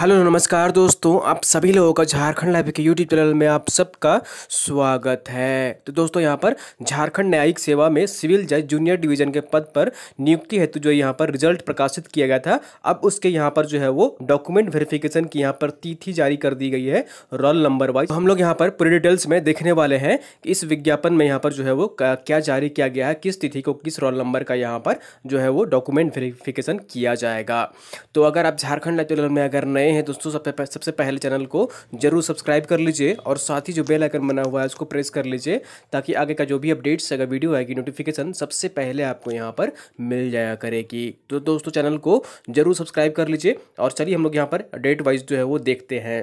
hello नमस्कार दोस्तों आप सभी लोगों का झारखंड लाइव के यूट्यूब चैनल में आप सबका स्वागत है तो दोस्तों यहां पर झारखंड न्यायिक सेवा में सिविल जज जूनियर डिवीजन के पद पर नियुक्ति हेतु जो यहां पर रिजल्ट प्रकाशित किया गया था अब उसके यहां पर जो है वो डॉक्यूमेंट वेरिफिकेशन की यहाँ पर तिथि जारी कर दी गई है रोल नंबर वाइज तो हम लोग यहाँ पर पूरे डिटेल्स में देखने वाले हैं कि इस विज्ञापन में यहाँ पर जो है वो क्या जारी किया गया है किस तिथि को किस रोल नंबर का यहाँ पर जो है वो डॉक्यूमेंट वेरिफिकेशन किया जाएगा तो अगर आप झारखंड लाइव चैनल में अगर नए नए हैं दोस्तों सबसे सबसे पहले चैनल को जरूर सब्सक्राइब कर लीजिए और साथ ही जो बेल आइकन बना हुआ है उसको प्रेस कर लीजिए ताकि आगे का जो भी अपडेट्स अगर वीडियो आएगी नोटिफिकेशन सबसे पहले आपको यहाँ पर मिल जाया करेगी तो दोस्तों चैनल को जरूर सब्सक्राइब कर लीजिए और चलिए हम लोग यहाँ पर डेट वाइज जो है वो देखते हैं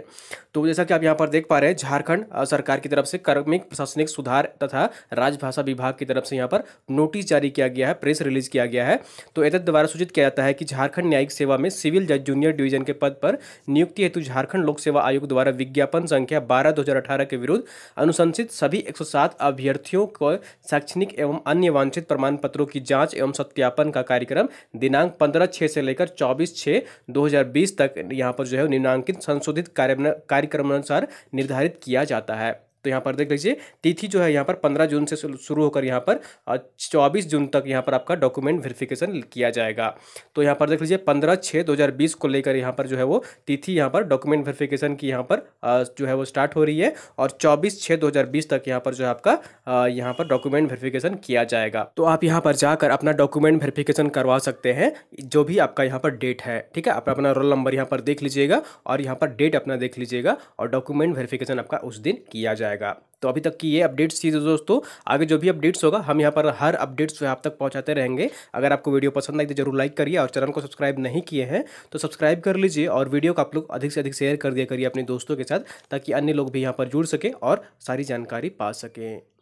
तो जैसा कि आप यहाँ पर देख पा रहे हैं झारखंड सरकार की तरफ से कर्मिक प्रशासनिक सुधार तथा राजभाषा विभाग की तरफ से यहाँ पर नोटिस जारी किया गया है प्रेस रिलीज किया गया है तो एत द्वारा सूचित किया जाता है कि झारखंड न्यायिक सेवा में सिविल जज जूनियर डिवीजन के पद पर नियुक्ति हेतु झारखंड लोक सेवा आयोग द्वारा विज्ञापन संख्या बारह दो के विरुद्ध अनुशंसित सभी सात अभ्यर्थियों को शैक्षणिक एवं अन्य वांछित प्रमाण पत्रों की जाँच एवं सत्यापन का कार्यक्रम दिनांक पंद्रह छः से लेकर चौबीस छः बीस तक यहाँ पर जो है निम्नांकित संशोधित कार्यक्रमानुसार निर्धारित किया जाता है तो यहाँ पर देख लीजिए तिथि जो है यहाँ पर पंद्रह जून से शुरू होकर यहाँ पर चौबीस जून तक यहाँ पर आपका डॉक्यूमेंट वेरिफिकेशन किया जाएगा तो यहाँ पर देख लीजिए पंद्रह छः दो हज़ार बीस को लेकर यहाँ पर जो है वो तिथि यहाँ पर डॉक्यूमेंट वेरिफिकेशन की यहाँ पर जो है वो स्टार्ट हो रही है और चौबीस छः दो हज़ार बीस तक यहाँ पर जो है आपका यहाँ पर डॉक्यूमेंट वेरिफिकेशन किया जाएगा तो आप यहाँ पर जाकर अपना डॉक्यूमेंट वेरिफिकेशन करवा सकते हैं जो भी आपका यहाँ पर डेट है ठीक है आप अपना रोल नंबर यहाँ पर देख लीजिएगा और यहाँ पर डेट अपना देख लीजिएगा और डॉक्यूमेंट वेरिफिकेशन आपका उस दिन किया जाएगा जाएगा तो अभी तक की ये अपडेट्स थी दोस्तों आगे जो भी अपडेट्स होगा हम यहाँ पर हर अपडेट्स आप तक पहुँचाते रहेंगे अगर आपको वीडियो पसंद आए तो जरूर लाइक करिए और चैनल को सब्सक्राइब नहीं किए हैं तो सब्सक्राइब कर लीजिए और वीडियो को आप लोग अधिक से अधिक शेयर कर दिया करिए अपने दोस्तों के साथ ताकि अन्य लोग भी यहाँ पर जुड़ सकें और सारी जानकारी पा सकें